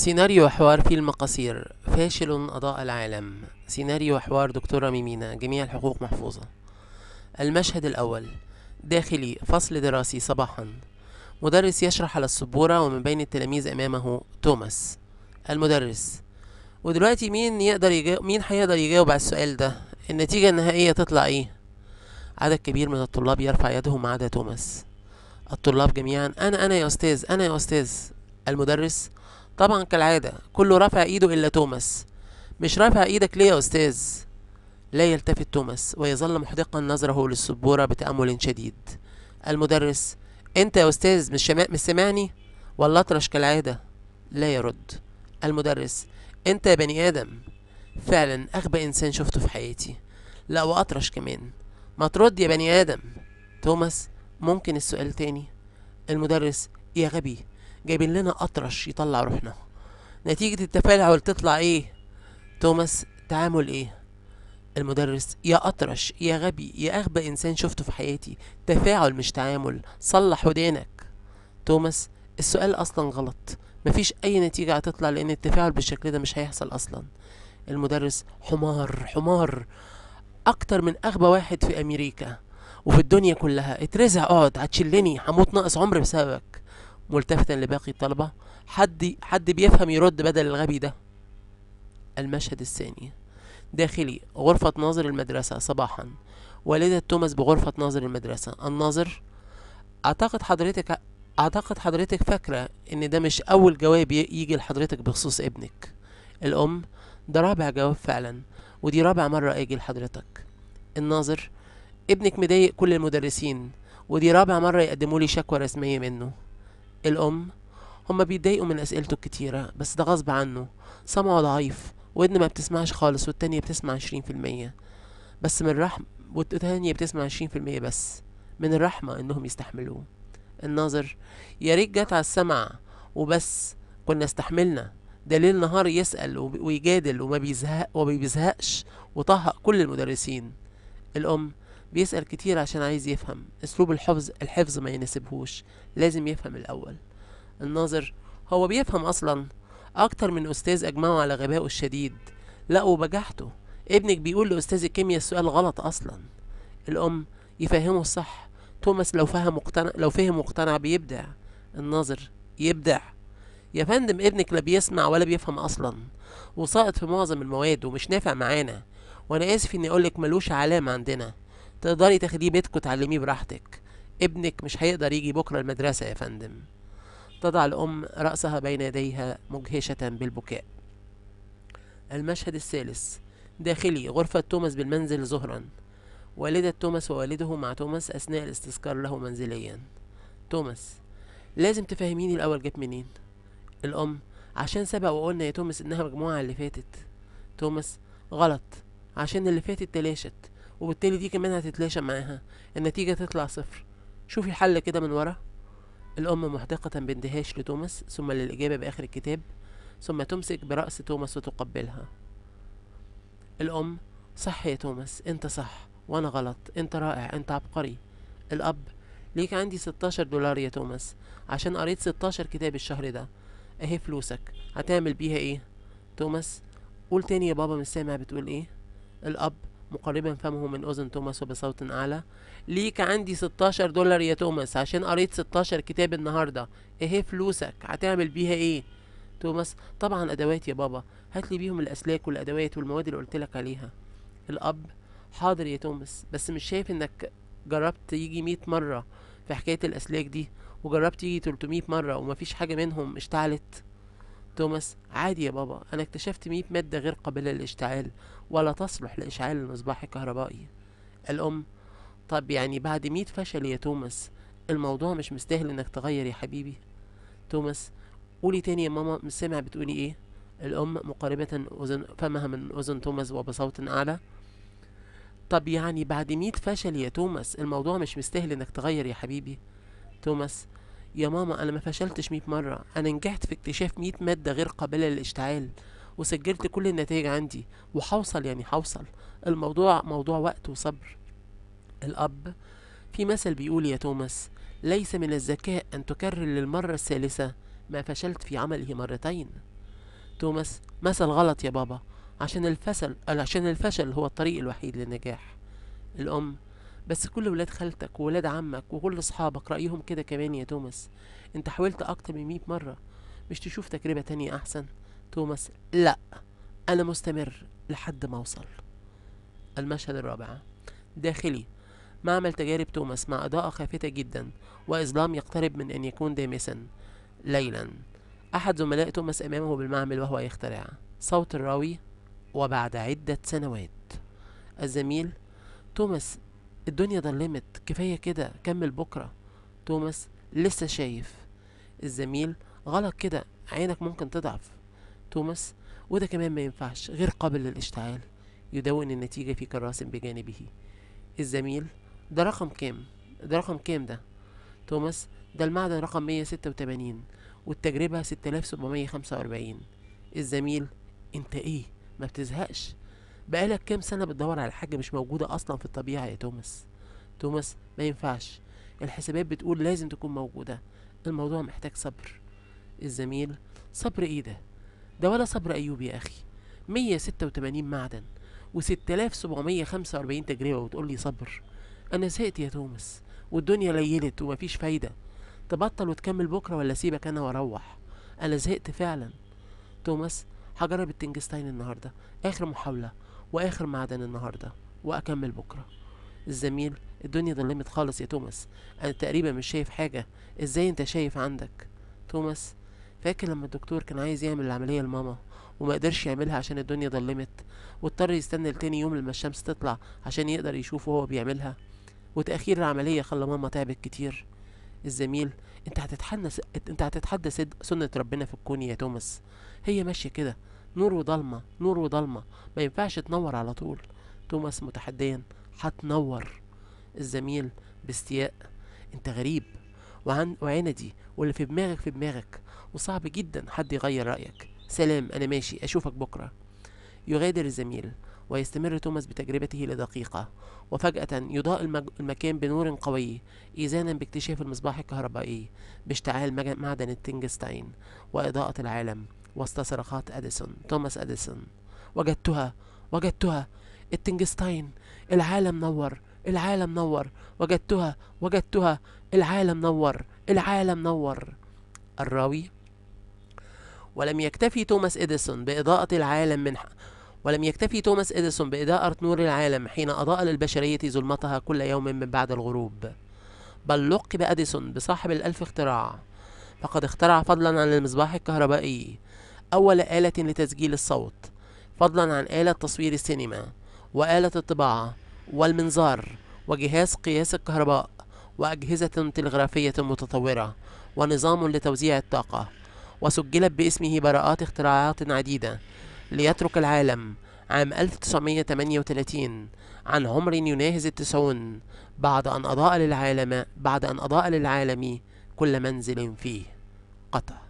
سيناريو حوار فيلم قصير فاشل أضاء العالم سيناريو حوار دكتورة ميمينا جميع الحقوق محفوظة المشهد الأول داخلي فصل دراسي صباحا مدرس يشرح على السبورة ومن بين التلاميذ أمامه توماس المدرس ودلوقتي مين يقدر يجاوب مين هيقدر يجاوب على السؤال ده النتيجة النهائية تطلع ايه عدد كبير من الطلاب يرفع يدهم ما عدا توماس الطلاب جميعا انا انا يا استاذ انا يا استاذ المدرس طبعا كالعادة كله رفع ايده الا توماس مش رافع ايدك ليه يا استاذ لا يلتفت توماس ويظل محدقا نظره للسبورة بتأمل شديد المدرس انت يا استاذ مش, شما... مش سامعني ولا اطرش كالعادة لا يرد المدرس انت يا بني ادم فعلا اغبى انسان شفته في حياتي لا واطرش كمان ما ترد يا بني ادم توماس ممكن السؤال تاني المدرس يا غبي جايبين لنا اطرش يطلع روحنا نتيجة التفاعل تطلع ايه توماس تعامل ايه المدرس يا أطرش يا غبي يا أغبى إنسان شفته في حياتي تفاعل مش تعامل صلح ودانك توماس السؤال أصلا غلط مفيش أي نتيجة هتطلع لأن التفاعل بالشكل ده مش هيحصل أصلا المدرس حمار حمار أكتر من أغبى واحد في أمريكا وفي الدنيا كلها اترزع اقعد هتشلني هموت ناقص عمر بسببك ملتفتا لباقي الطلبة حد حد بيفهم يرد بدل الغبي ده المشهد الثاني داخلي غرفة ناظر المدرسة صباحا والدة توماس بغرفة ناظر المدرسة الناظر أعتقد حضرتك أعتقد حضرتك فاكرة إن ده مش أول جواب يجي لحضرتك بخصوص ابنك الأم ده رابع جواب فعلا ودي رابع مرة أجي لحضرتك الناظر ابنك مضايق كل المدرسين ودي رابع مرة يقدمولي شكوى رسمية منه الأم هما بيتضايقوا من أسئلته الكتيرة بس ده غصب عنه سمعه ضعيف ودن ما بتسمعش خالص والتانية بتسمع عشرين في المية بس من الرحم والتانية بتسمع عشرين في المية بس من الرحمة إنهم يستحملوه الناظر يا ريت جت على السمع وبس كنا استحملنا ده ليل نهار يسأل ويجادل وما بيزهق وما بيزهقش وطهق كل المدرسين الأم بيسأل كتير عشان عايز يفهم أسلوب الحفظ الحفظ ما يناسبهوش لازم يفهم الأول الناظر هو بيفهم أصلا أكتر من أستاذ أجمعوا على غبائه الشديد لأ وبجحته ابنك بيقول لأستاذ الكيمياء السؤال غلط أصلا الأم يفهمه الصح توماس لو فهم مقتنع لو فهم مقتنع بيبدع الناظر يبدع يا فندم ابنك لا بيسمع ولا بيفهم أصلا وساقط في معظم المواد ومش نافع معانا وأنا آسف إني أقولك ملوش علامة عندنا تقدري تاخديه بيتك وتعلميه براحتك ابنك مش هيقدر يجي بكرة المدرسة يا فندم تضع الأم رأسها بين يديها مجهشة بالبكاء المشهد الثالث داخلي غرفة توماس بالمنزل ظهرا والدة توماس ووالده مع توماس أثناء الاستذكار له منزليا توماس لازم تفهميني الأول جت منين الأم عشان سبق وقلنا يا توماس إنها مجموعة اللي فاتت توماس غلط عشان اللي فاتت تلاشت وبالتالي دي كمان هتتلاشى معاها النتيجة تطلع صفر شوفي حل كده من ورا الأم محدقة باندهاش لتوماس ثم للإجابة بآخر الكتاب ثم تمسك برأس توماس وتقبلها الأم صح يا توماس أنت صح وأنا غلط أنت رائع أنت عبقري الأب ليك عندي 16 دولار يا توماس عشان قريت 16 كتاب الشهر ده أهي فلوسك هتعمل بيها إيه توماس قول تاني يا بابا مش سامع بتقول إيه الأب مقربا فمه من أذن توماس وبصوت أعلى ليك عندي 16 دولار يا توماس عشان قريت 16 كتاب النهاردة إيه فلوسك هتعمل بيها ايه توماس طبعا أدوات يا بابا هاتلي بيهم الأسلاك والأدوات والمواد اللي قلت لك عليها الأب حاضر يا توماس بس مش شايف انك جربت يجي مية مرة في حكاية الأسلاك دي وجربت يجي تلتمية مرة ومفيش حاجة منهم اشتعلت توماس عادي يا بابا أنا اكتشفت مية مادة غير قابلة للاشتعال ولا تصلح لإشعال المصباح الكهربائي الأم طب يعني بعد مية فشل يا توماس الموضوع مش مستاهل إنك تغير يا حبيبي توماس قولي تاني يا ماما سامع بتقولي إيه الأم مقاربة أذن فمها من أذن توماس وبصوت أعلى طب يعني بعد مية فشل يا توماس الموضوع مش مستاهل إنك تغير يا حبيبي توماس يا ماما انا ما فشلتش 100 مره انا نجحت في اكتشاف 100 ماده غير قابله للاشتعال وسجلت كل النتائج عندي وحوصل يعني حوصل الموضوع موضوع وقت وصبر الاب في مثل بيقول يا توماس ليس من الذكاء ان تكرر للمره الثالثه ما فشلت في عمله مرتين توماس مثل غلط يا بابا عشان الفشل عشان الفشل هو الطريق الوحيد للنجاح الام بس كل ولاد خالتك وولاد عمك وكل اصحابك رأيهم كده كمان يا توماس انت حاولت اكتر من مية مرة مش تشوف تجربة تانية احسن توماس لا انا مستمر لحد ما اوصل المشهد الرابع داخلي معمل تجارب توماس مع إضاءة خافتة جدا وإظلام يقترب من أن يكون دامسا ليلا أحد زملاء توماس أمامه بالمعمل وهو يخترع صوت الراوي وبعد عدة سنوات الزميل توماس الدنيا ضلمت كفاية كده كمل بكرة توماس لسه شايف الزميل غلط كده عينك ممكن تضعف توماس وده كمان ما ينفعش غير قابل للاشتعال يدون النتيجة في كراسٍ بجانبه الزميل ده رقم كام ده رقم كام ده توماس ده المعدن رقم 186 والتجربة 6745 الزميل انت ايه ما بتزهقش بقالك كام سنة بتدور على حاجة مش موجودة أصلا في الطبيعة يا توماس توماس ما ينفعش الحسابات بتقول لازم تكون موجودة الموضوع محتاج صبر الزميل صبر ايه ده ده ولا صبر ايوب يا اخي 186 معدن و6745 تجربة وتقول لي صبر انا زهقت يا توماس والدنيا ليلت ومفيش فايدة تبطل وتكمل بكرة ولا سيبك انا واروح انا زهقت فعلا توماس هجرب التنجستاين النهاردة اخر محاولة واخر معدن النهارده واكمل بكره الزميل الدنيا ظلمت خالص يا توماس انا تقريبا مش شايف حاجه ازاي انت شايف عندك توماس فاكر لما الدكتور كان عايز يعمل العمليه لماما وما قدرش يعملها عشان الدنيا ظلمت واضطر يستنى لتاني يوم لما الشمس تطلع عشان يقدر يشوف وهو بيعملها وتأخير العملية خلى ماما تعبت كتير الزميل انت هتتحدى انت هتتحدى سنة ربنا في الكون يا توماس هي ماشية كده نور وضلمه نور وضلمه ما ينفعش تنور على طول توماس متحديا هتنور الزميل باستياء انت غريب وعن وعندي واللي في دماغك في دماغك وصعب جدا حد يغير رايك سلام انا ماشي اشوفك بكره يغادر الزميل ويستمر توماس بتجربته لدقيقة وفجأة يضاء المكان بنور قوي إيزانا باكتشاف المصباح الكهربائي باشتعال معدن التنجستاين وإضاءة العالم وسط صرخات أديسون توماس أديسون وجدتها وجدتها التنجستاين العالم نور العالم نور وجدتها وجدتها العالم نور العالم نور الراوي ولم يكتفي توماس إديسون بإضاءة العالم من ولم يكتفي توماس إديسون بإضاءة نور العالم حين أضاء للبشرية ظلمتها كل يوم من بعد الغروب بل لقب أديسون بصاحب الألف اختراع فقد اخترع فضلا عن المصباح الكهربائي أول آلة لتسجيل الصوت فضلا عن آلة تصوير السينما وآلة الطباعة والمنظار وجهاز قياس الكهرباء وأجهزة تلغرافية متطورة ونظام لتوزيع الطاقة وسجلت باسمه براءات اختراعات عديدة ليترك العالم عام 1938 عن عمر يناهز التسعون بعد أن أضاء للعالم بعد أن أضاء للعالم كل منزل فيه قطع